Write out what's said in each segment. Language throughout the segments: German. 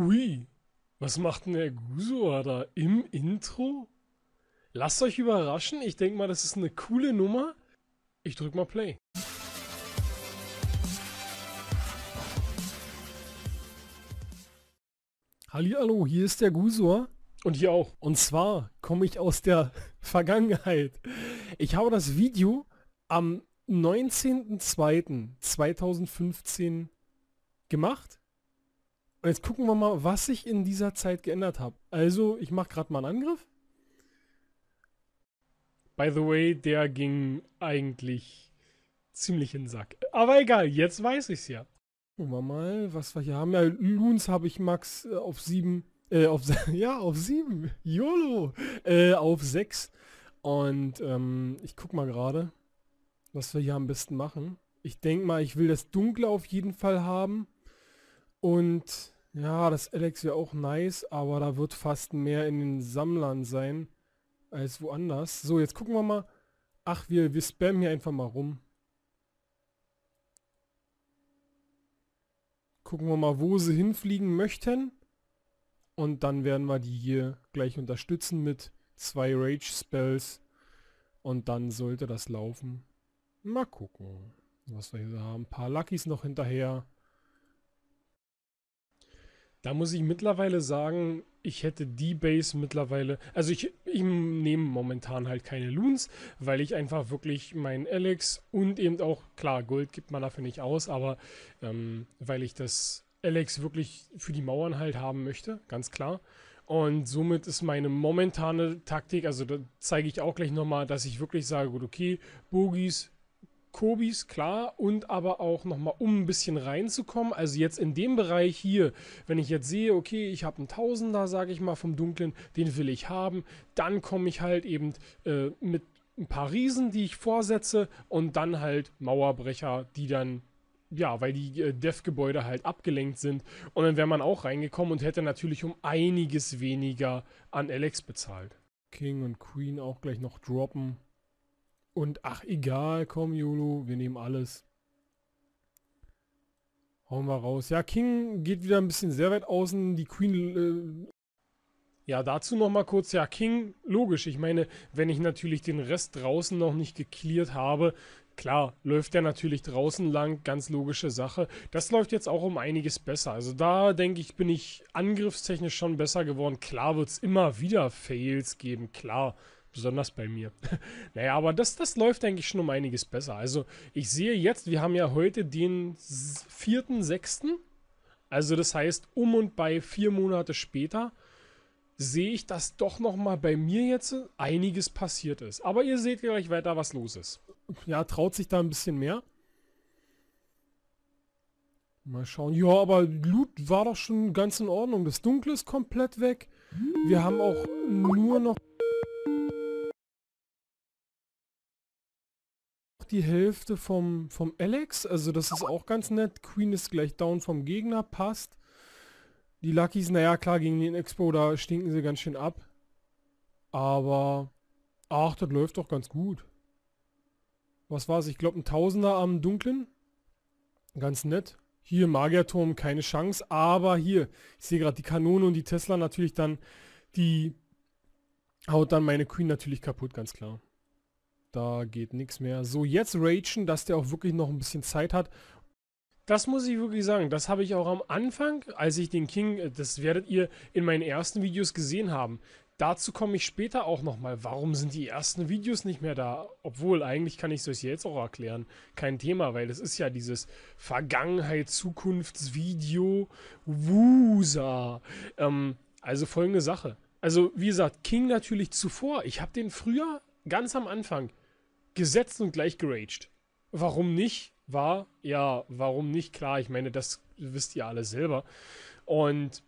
Ui, was macht denn der Gusua da im Intro? Lasst euch überraschen, ich denke mal, das ist eine coole Nummer. Ich drück mal Play. Hallo, hier ist der Gusor. Und hier auch. Und zwar komme ich aus der Vergangenheit. Ich habe das Video am 19.02.2015 gemacht und jetzt gucken wir mal, was ich in dieser Zeit geändert habe. Also, ich mache gerade mal einen Angriff. By the way, der ging eigentlich ziemlich in den Sack. Aber egal, jetzt weiß ich's ja. Gucken wir mal, was wir hier haben. Ja, Loons habe ich Max auf 7. Äh, auf, äh, ja, auf 7. YOLO. Äh, auf 6. Und ähm, ich guck mal gerade, was wir hier am besten machen. Ich denke mal, ich will das Dunkle auf jeden Fall haben. Und ja, das Alex wäre auch nice, aber da wird fast mehr in den Sammlern sein als woanders. So, jetzt gucken wir mal. Ach, wir, wir spammen hier einfach mal rum. Gucken wir mal, wo sie hinfliegen möchten. Und dann werden wir die hier gleich unterstützen mit zwei Rage Spells. Und dann sollte das laufen. Mal gucken, was wir hier haben. Ein paar Luckys noch hinterher. Da muss ich mittlerweile sagen, ich hätte die Base mittlerweile. Also ich, ich nehme momentan halt keine Loons, weil ich einfach wirklich meinen Alex und eben auch, klar, Gold gibt man dafür nicht aus, aber ähm, weil ich das Alex wirklich für die Mauern halt haben möchte, ganz klar. Und somit ist meine momentane Taktik, also da zeige ich auch gleich nochmal, dass ich wirklich sage, gut, okay, Bogies, Kobis, klar, und aber auch nochmal, um ein bisschen reinzukommen. Also jetzt in dem Bereich hier, wenn ich jetzt sehe, okay, ich habe einen Tausender, sage ich mal, vom Dunklen, den will ich haben, dann komme ich halt eben äh, mit ein paar Riesen, die ich vorsetze und dann halt Mauerbrecher, die dann ja, weil die äh, Dev-Gebäude halt abgelenkt sind. Und dann wäre man auch reingekommen und hätte natürlich um einiges weniger an Alex bezahlt. King und Queen auch gleich noch droppen. Und ach, egal, komm, Jolo, wir nehmen alles. Hauen wir raus. Ja, King geht wieder ein bisschen sehr weit außen. Die Queen... Äh ja, dazu nochmal kurz. Ja, King, logisch. Ich meine, wenn ich natürlich den Rest draußen noch nicht geklärt habe, klar, läuft der natürlich draußen lang, ganz logische Sache. Das läuft jetzt auch um einiges besser. Also da denke ich, bin ich angriffstechnisch schon besser geworden. Klar wird es immer wieder Fails geben, klar. Besonders bei mir. naja, aber das, das läuft eigentlich schon um einiges besser. Also ich sehe jetzt, wir haben ja heute den 4.6. Also das heißt, um und bei vier Monate später sehe ich, dass doch nochmal bei mir jetzt einiges passiert ist. Aber ihr seht gleich weiter, was los ist. Ja, traut sich da ein bisschen mehr. Mal schauen. Ja, aber Loot war doch schon ganz in Ordnung. Das Dunkle ist komplett weg. Wir haben auch nur noch die Hälfte vom, vom Alex. Also das ist auch ganz nett. Queen ist gleich down vom Gegner, passt. Die Luckys, naja, klar, gegen den Expo, da stinken sie ganz schön ab. Aber, ach, das läuft doch ganz gut. Was war es? Ich glaube, ein Tausender am Dunklen. Ganz nett. Hier Magierturm, keine Chance. Aber hier, ich sehe gerade die Kanone und die Tesla natürlich dann, die haut dann meine Queen natürlich kaputt, ganz klar. Da geht nichts mehr. So, jetzt ragen, dass der auch wirklich noch ein bisschen Zeit hat. Das muss ich wirklich sagen. Das habe ich auch am Anfang, als ich den King, äh, das werdet ihr in meinen ersten Videos gesehen haben. Dazu komme ich später auch nochmal. Warum sind die ersten Videos nicht mehr da? Obwohl, eigentlich kann ich es euch jetzt auch erklären. Kein Thema, weil das ist ja dieses Vergangenheit-Zukunftsvideo. Wusa. Ähm, also folgende Sache. Also, wie gesagt, King natürlich zuvor. Ich habe den früher, ganz am Anfang, gesetzt und gleich geraged. Warum nicht? War, ja, warum nicht? Klar, ich meine, das wisst ihr alle selber. Und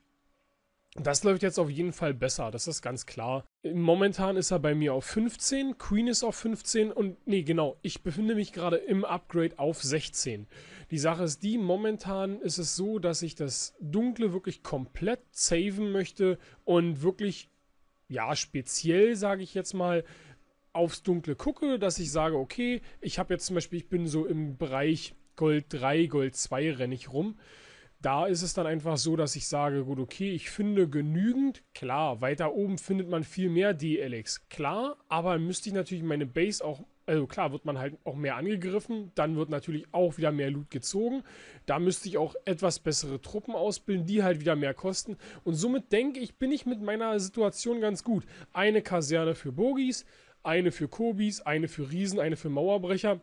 das läuft jetzt auf jeden Fall besser, das ist ganz klar. Momentan ist er bei mir auf 15, Queen ist auf 15 und nee, genau, ich befinde mich gerade im Upgrade auf 16. Die Sache ist die, momentan ist es so, dass ich das Dunkle wirklich komplett saven möchte und wirklich, ja, speziell sage ich jetzt mal, aufs Dunkle gucke, dass ich sage, okay, ich habe jetzt zum Beispiel, ich bin so im Bereich Gold 3, Gold 2 renne ich rum. Da ist es dann einfach so, dass ich sage, gut, okay, ich finde genügend. Klar, weiter oben findet man viel mehr DLX. Klar, aber müsste ich natürlich meine Base auch, also klar, wird man halt auch mehr angegriffen. Dann wird natürlich auch wieder mehr Loot gezogen. Da müsste ich auch etwas bessere Truppen ausbilden, die halt wieder mehr kosten. Und somit denke ich, bin ich mit meiner Situation ganz gut. Eine Kaserne für Bogies, eine für Kobis, eine für Riesen, eine für Mauerbrecher.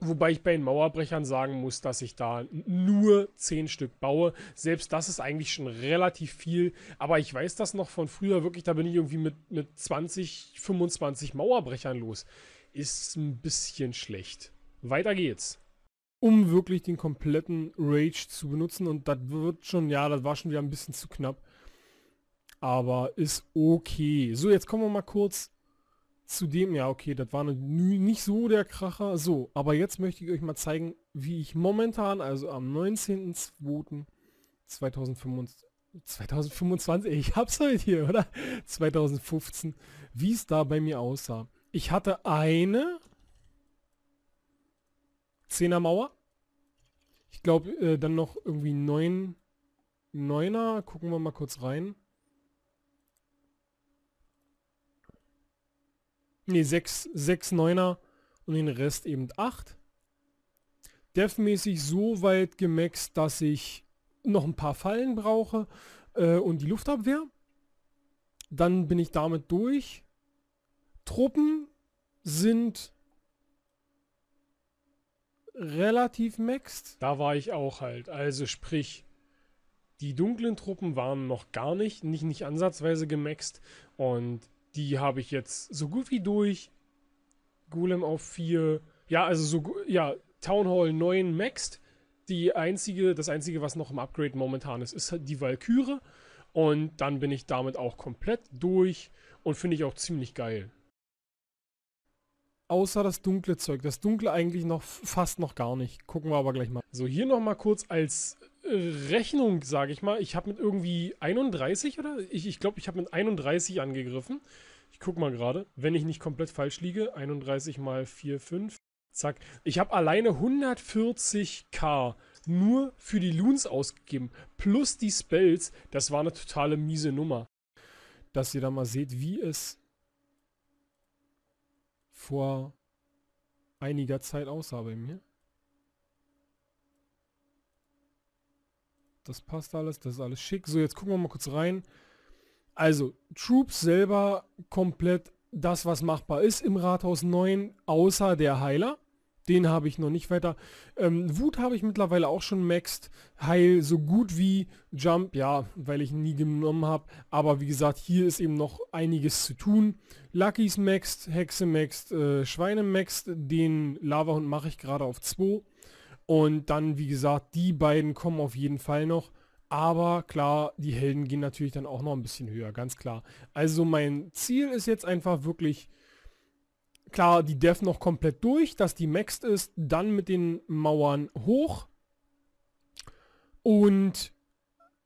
Wobei ich bei den Mauerbrechern sagen muss, dass ich da nur zehn Stück baue. Selbst das ist eigentlich schon relativ viel. Aber ich weiß das noch von früher wirklich, da bin ich irgendwie mit, mit 20, 25 Mauerbrechern los. Ist ein bisschen schlecht. Weiter geht's. Um wirklich den kompletten Rage zu benutzen. Und das wird schon, ja, das war schon wieder ein bisschen zu knapp. Aber ist okay. So, jetzt kommen wir mal kurz Zudem, ja, okay, das war nicht so der Kracher. So, aber jetzt möchte ich euch mal zeigen, wie ich momentan, also am 19.02.2025, 2025, ich hab's heute hier, oder? 2015, wie es da bei mir aussah. Ich hatte eine 10er Mauer. Ich glaube, äh, dann noch irgendwie 9, 9er. Gucken wir mal kurz rein. Ne, 6, 6 9er und den Rest eben 8. Dev-mäßig so weit gemaxt, dass ich noch ein paar Fallen brauche äh, und die Luftabwehr. Dann bin ich damit durch. Truppen sind relativ maxed. Da war ich auch halt. Also sprich, die dunklen Truppen waren noch gar nicht, nicht, nicht ansatzweise gemaxt. Und die habe ich jetzt so gut wie durch. Golem auf 4. Ja, also so, ja, Town Hall 9 maxed. Die einzige, das einzige, was noch im Upgrade momentan ist, ist die Valkyrie. Und dann bin ich damit auch komplett durch und finde ich auch ziemlich geil. Außer das dunkle Zeug. Das dunkle eigentlich noch fast noch gar nicht. Gucken wir aber gleich mal. So, hier nochmal kurz als Rechnung, sage ich mal. Ich habe mit irgendwie 31 oder? Ich glaube, ich, glaub, ich habe mit 31 angegriffen. Ich guck mal gerade, wenn ich nicht komplett falsch liege. 31 mal 4, 5. Zack. Ich habe alleine 140k nur für die Loons ausgegeben. Plus die Spells. Das war eine totale miese Nummer. Dass ihr da mal seht, wie es vor einiger Zeit aussah bei mir. das passt alles, das ist alles schick. So, jetzt gucken wir mal kurz rein. Also, Troops selber komplett das, was machbar ist im Rathaus 9, außer der Heiler. Den habe ich noch nicht weiter. Ähm, Wut habe ich mittlerweile auch schon maxed. Heil so gut wie Jump, ja, weil ich nie genommen habe. Aber wie gesagt, hier ist eben noch einiges zu tun. Lucky's maxed, Hexe maxed, äh, Schweine maxed. Den Lavahund mache ich gerade auf 2. Und dann, wie gesagt, die beiden kommen auf jeden Fall noch. Aber klar, die Helden gehen natürlich dann auch noch ein bisschen höher, ganz klar. Also mein Ziel ist jetzt einfach wirklich, klar, die Dev noch komplett durch, dass die maxed ist, dann mit den Mauern hoch. Und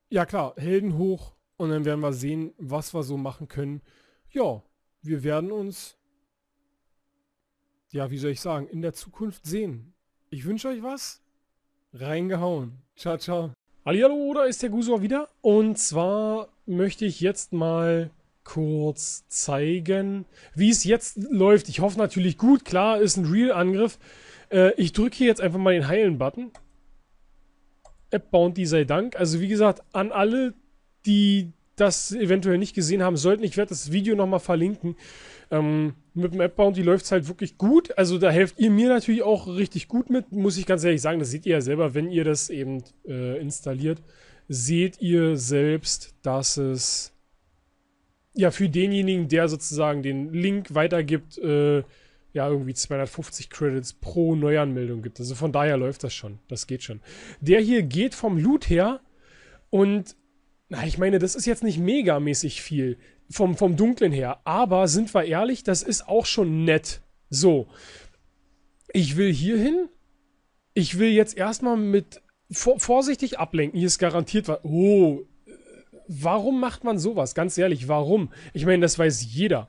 ja klar, Helden hoch und dann werden wir sehen, was wir so machen können. Ja, wir werden uns, ja, wie soll ich sagen, in der Zukunft sehen. Ich wünsche euch was. Reingehauen. Ciao, ciao. Hallihallo, da ist der Gusor wieder. Und zwar möchte ich jetzt mal kurz zeigen, wie es jetzt läuft. Ich hoffe natürlich gut. Klar, ist ein Real-Angriff. Äh, ich drücke hier jetzt einfach mal den Heilen-Button. App-Bounty sei Dank. Also wie gesagt, an alle, die das eventuell nicht gesehen haben sollten, ich werde das Video nochmal verlinken. Ähm, mit dem App-Bound, die läuft es halt wirklich gut. Also da helft ihr mir natürlich auch richtig gut mit, muss ich ganz ehrlich sagen. Das seht ihr ja selber, wenn ihr das eben äh, installiert. Seht ihr selbst, dass es ja für denjenigen, der sozusagen den Link weitergibt, äh, ja irgendwie 250 Credits pro Neuanmeldung gibt. Also von daher läuft das schon. Das geht schon. Der hier geht vom Loot her und na, ich meine, das ist jetzt nicht megamäßig viel vom, vom Dunklen her, aber sind wir ehrlich, das ist auch schon nett. So, ich will hier hin, ich will jetzt erstmal mit vor, vorsichtig ablenken, hier ist garantiert was. Oh, warum macht man sowas? Ganz ehrlich, warum? Ich meine, das weiß jeder.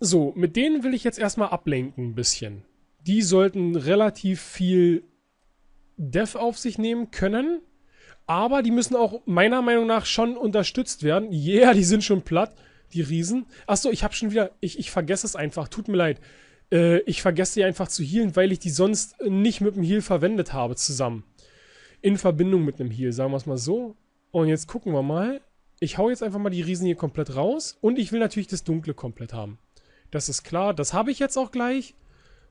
So, mit denen will ich jetzt erstmal ablenken ein bisschen. Die sollten relativ viel Dev auf sich nehmen können. Aber die müssen auch meiner Meinung nach schon unterstützt werden. Yeah, die sind schon platt, die Riesen. Achso, ich habe schon wieder, ich, ich vergesse es einfach, tut mir leid. Äh, ich vergesse die einfach zu healen, weil ich die sonst nicht mit dem Heal verwendet habe zusammen. In Verbindung mit einem Heal, sagen wir es mal so. Und jetzt gucken wir mal. Ich hau jetzt einfach mal die Riesen hier komplett raus. Und ich will natürlich das Dunkle komplett haben. Das ist klar, das habe ich jetzt auch gleich.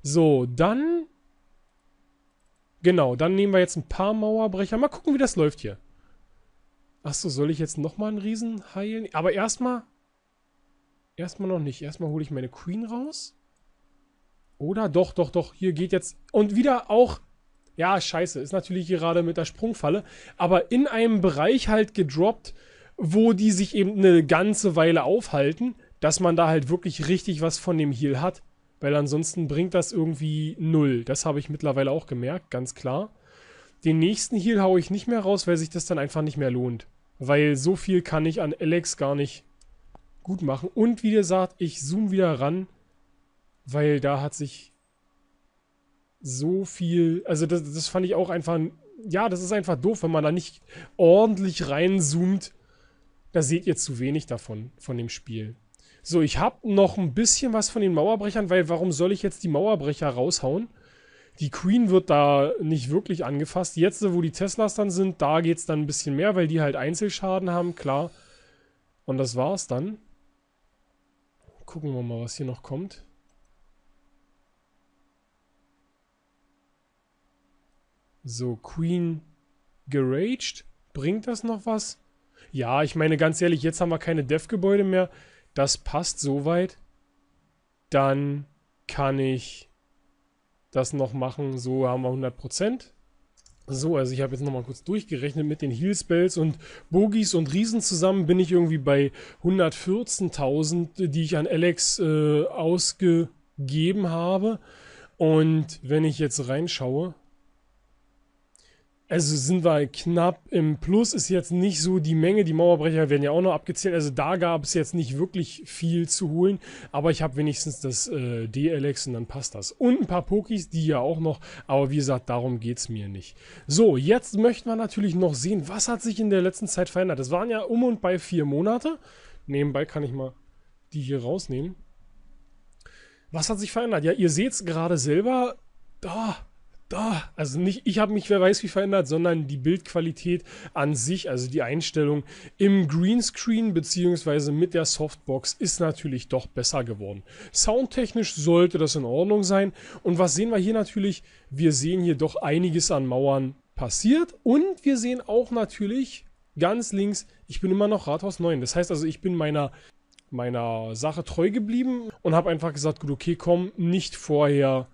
So, dann Genau, dann nehmen wir jetzt ein paar Mauerbrecher. Mal gucken, wie das läuft hier. Achso, soll ich jetzt nochmal einen Riesen heilen? Aber erstmal... Erstmal noch nicht. Erstmal hole ich meine Queen raus. Oder? Doch, doch, doch. Hier geht jetzt... Und wieder auch... Ja, scheiße. Ist natürlich gerade mit der Sprungfalle. Aber in einem Bereich halt gedroppt, wo die sich eben eine ganze Weile aufhalten, dass man da halt wirklich richtig was von dem Heal hat. Weil ansonsten bringt das irgendwie null. Das habe ich mittlerweile auch gemerkt, ganz klar. Den nächsten Heal haue ich nicht mehr raus, weil sich das dann einfach nicht mehr lohnt. Weil so viel kann ich an Alex gar nicht gut machen. Und wie gesagt, ich zoome wieder ran, weil da hat sich so viel. Also, das, das fand ich auch einfach. Ja, das ist einfach doof, wenn man da nicht ordentlich reinzoomt. Da seht ihr zu wenig davon, von dem Spiel. So, ich habe noch ein bisschen was von den Mauerbrechern, weil warum soll ich jetzt die Mauerbrecher raushauen? Die Queen wird da nicht wirklich angefasst. Jetzt, wo die Teslas dann sind, da geht es dann ein bisschen mehr, weil die halt Einzelschaden haben, klar. Und das war's dann. Gucken wir mal, was hier noch kommt. So, Queen geraged. Bringt das noch was? Ja, ich meine ganz ehrlich, jetzt haben wir keine Dev-Gebäude mehr das passt soweit, dann kann ich das noch machen. So haben wir 100%. So, also ich habe jetzt nochmal kurz durchgerechnet mit den Heal Spells und Bogies und Riesen zusammen bin ich irgendwie bei 114.000, die ich an Alex äh, ausgegeben habe. Und wenn ich jetzt reinschaue, also sind wir knapp im Plus, ist jetzt nicht so die Menge. Die Mauerbrecher werden ja auch noch abgezählt. Also da gab es jetzt nicht wirklich viel zu holen, aber ich habe wenigstens das äh, DLX und dann passt das. Und ein paar Pokis, die ja auch noch, aber wie gesagt, darum geht es mir nicht. So, jetzt möchten wir natürlich noch sehen, was hat sich in der letzten Zeit verändert. Das waren ja um und bei vier Monate. Nebenbei kann ich mal die hier rausnehmen. Was hat sich verändert? Ja, ihr seht es gerade selber. Da. Oh da, also nicht, ich habe mich wer weiß wie verändert, sondern die Bildqualität an sich, also die Einstellung im Greenscreen beziehungsweise mit der Softbox ist natürlich doch besser geworden. Soundtechnisch sollte das in Ordnung sein. Und was sehen wir hier natürlich? Wir sehen hier doch einiges an Mauern passiert und wir sehen auch natürlich ganz links, ich bin immer noch Rathaus 9. Das heißt also, ich bin meiner meiner Sache treu geblieben und habe einfach gesagt, gut, okay, komm, nicht vorher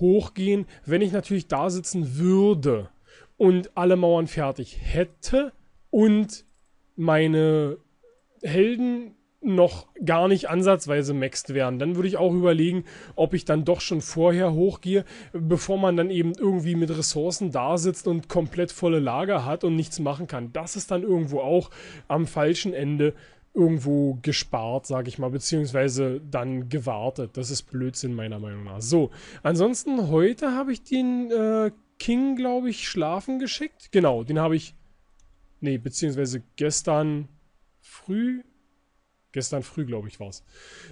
hochgehen, wenn ich natürlich da sitzen würde und alle Mauern fertig hätte und meine Helden noch gar nicht ansatzweise maxed werden. Dann würde ich auch überlegen, ob ich dann doch schon vorher hochgehe, bevor man dann eben irgendwie mit Ressourcen da sitzt und komplett volle Lager hat und nichts machen kann. Das ist dann irgendwo auch am falschen Ende irgendwo gespart, sage ich mal, beziehungsweise dann gewartet. Das ist Blödsinn meiner Meinung nach. So, ansonsten heute habe ich den äh, King, glaube ich, schlafen geschickt. Genau, den habe ich, nee, beziehungsweise gestern früh, gestern früh, glaube ich, war es.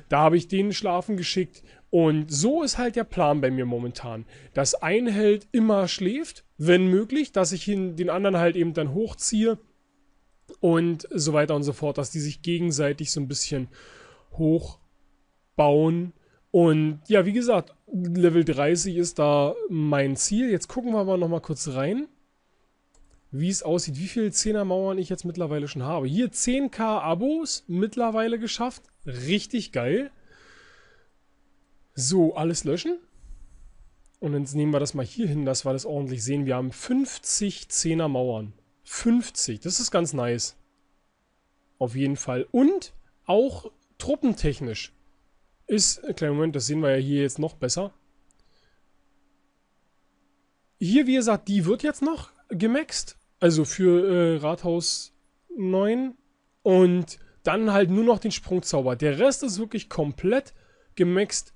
Da habe ich den schlafen geschickt und so ist halt der Plan bei mir momentan, dass ein Held immer schläft, wenn möglich, dass ich ihn, den anderen halt eben dann hochziehe und so weiter und so fort, dass die sich gegenseitig so ein bisschen hochbauen. Und ja, wie gesagt, Level 30 ist da mein Ziel. Jetzt gucken wir mal nochmal kurz rein, wie es aussieht, wie viele 10er Mauern ich jetzt mittlerweile schon habe. Hier 10k Abos mittlerweile geschafft. Richtig geil. So, alles löschen. Und jetzt nehmen wir das mal hier hin, dass wir das ordentlich sehen. Wir haben 50 Zehner Mauern. 50. Das ist ganz nice. Auf jeden Fall. Und auch truppentechnisch ist, äh, Kleiner Moment, das sehen wir ja hier jetzt noch besser. Hier, wie gesagt, die wird jetzt noch gemaxt. Also für äh, Rathaus 9. Und dann halt nur noch den Sprungzauber. Der Rest ist wirklich komplett gemaxt.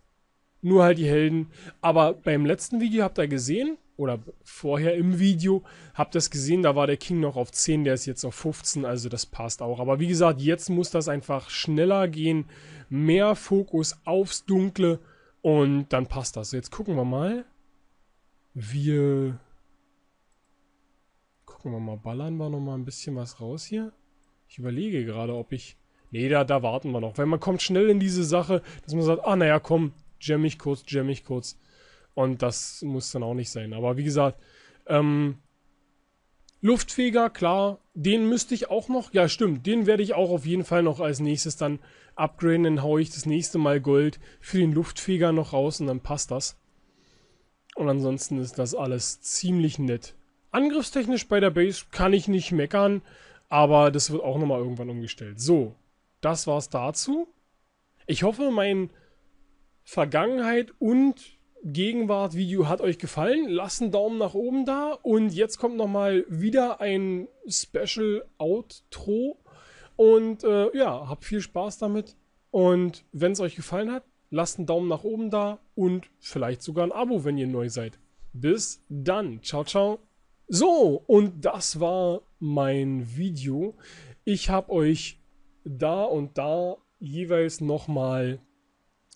Nur halt die Helden. Aber beim letzten Video habt ihr gesehen, oder vorher im Video, habt das gesehen, da war der King noch auf 10, der ist jetzt auf 15, also das passt auch. Aber wie gesagt, jetzt muss das einfach schneller gehen, mehr Fokus aufs Dunkle und dann passt das. Jetzt gucken wir mal. Wir gucken wir mal, ballern wir noch mal ein bisschen was raus hier. Ich überlege gerade, ob ich... Nee, da, da warten wir noch. Weil man kommt schnell in diese Sache, dass man sagt, ah naja, komm, jam ich kurz, jam ich kurz. Und das muss dann auch nicht sein. Aber wie gesagt, ähm, Luftfeger, klar, den müsste ich auch noch, ja stimmt, den werde ich auch auf jeden Fall noch als nächstes dann upgraden, dann haue ich das nächste Mal Gold für den Luftfeger noch raus und dann passt das. Und ansonsten ist das alles ziemlich nett. Angriffstechnisch bei der Base kann ich nicht meckern, aber das wird auch nochmal irgendwann umgestellt. So, das war's dazu. Ich hoffe, mein Vergangenheit und Gegenwart-Video hat euch gefallen. Lasst einen Daumen nach oben da. Und jetzt kommt nochmal wieder ein Special Outro. Und äh, ja, habt viel Spaß damit. Und wenn es euch gefallen hat, lasst einen Daumen nach oben da und vielleicht sogar ein Abo, wenn ihr neu seid. Bis dann. Ciao, ciao. So, und das war mein Video. Ich habe euch da und da jeweils nochmal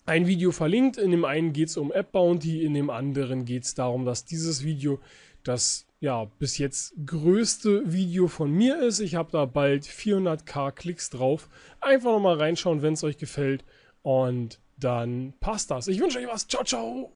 ein Video verlinkt. In dem einen geht es um App Bounty, in dem anderen geht es darum, dass dieses Video das ja bis jetzt größte Video von mir ist. Ich habe da bald 400k Klicks drauf. Einfach nochmal reinschauen, wenn es euch gefällt. Und dann passt das. Ich wünsche euch was. Ciao, ciao.